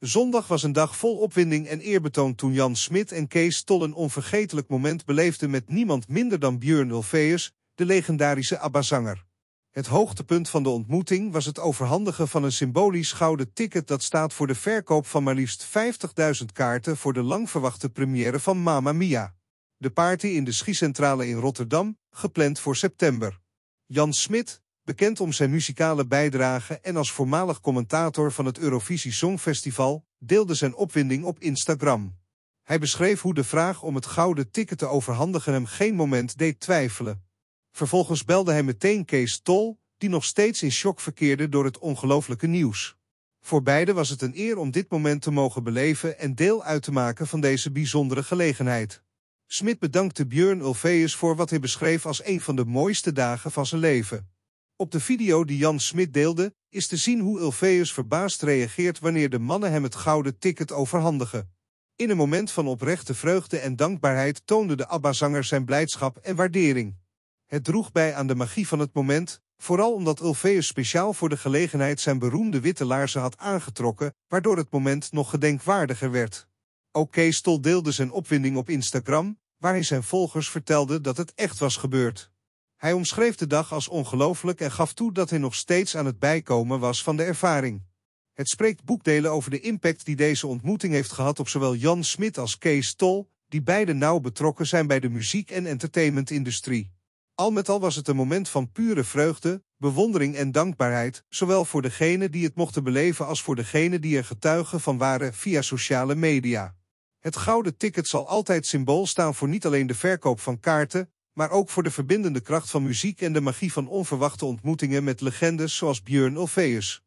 Zondag was een dag vol opwinding en eerbetoon toen Jan Smit en Kees Tol een onvergetelijk moment beleefden met niemand minder dan Björn Ulvaeus, de legendarische ABBA-zanger. Het hoogtepunt van de ontmoeting was het overhandigen van een symbolisch gouden ticket dat staat voor de verkoop van maar liefst 50.000 kaarten voor de langverwachte première van Mama Mia. De party in de schiecentrale in Rotterdam, gepland voor september. Jan Smit, bekend om zijn muzikale bijdrage en als voormalig commentator van het Eurovisie Songfestival, deelde zijn opwinding op Instagram. Hij beschreef hoe de vraag om het gouden ticket te overhandigen hem geen moment deed twijfelen. Vervolgens belde hij meteen Kees Tol, die nog steeds in shock verkeerde door het ongelooflijke nieuws. Voor beiden was het een eer om dit moment te mogen beleven en deel uit te maken van deze bijzondere gelegenheid. Smit bedankte Björn Ulvaeus voor wat hij beschreef als een van de mooiste dagen van zijn leven. Op de video die Jan Smit deelde, is te zien hoe Ulfheus verbaasd reageert wanneer de mannen hem het gouden ticket overhandigen. In een moment van oprechte vreugde en dankbaarheid toonde de ABBA-zanger zijn blijdschap en waardering. Het droeg bij aan de magie van het moment, vooral omdat Ulfheus speciaal voor de gelegenheid zijn beroemde witte laarzen had aangetrokken, waardoor het moment nog gedenkwaardiger werd. Ook Kees deelde zijn opwinding op Instagram, waar hij zijn volgers vertelde dat het echt was gebeurd. Hij omschreef de dag als ongelooflijk en gaf toe dat hij nog steeds aan het bijkomen was van de ervaring. Het spreekt boekdelen over de impact die deze ontmoeting heeft gehad op zowel Jan Smit als Kees Tol, die beide nauw betrokken zijn bij de muziek- en entertainmentindustrie. Al met al was het een moment van pure vreugde, bewondering en dankbaarheid, zowel voor degenen die het mochten beleven als voor degenen die er getuigen van waren via sociale media. Het gouden ticket zal altijd symbool staan voor niet alleen de verkoop van kaarten, maar ook voor de verbindende kracht van muziek en de magie van onverwachte ontmoetingen met legendes zoals Björn Ulvaeus.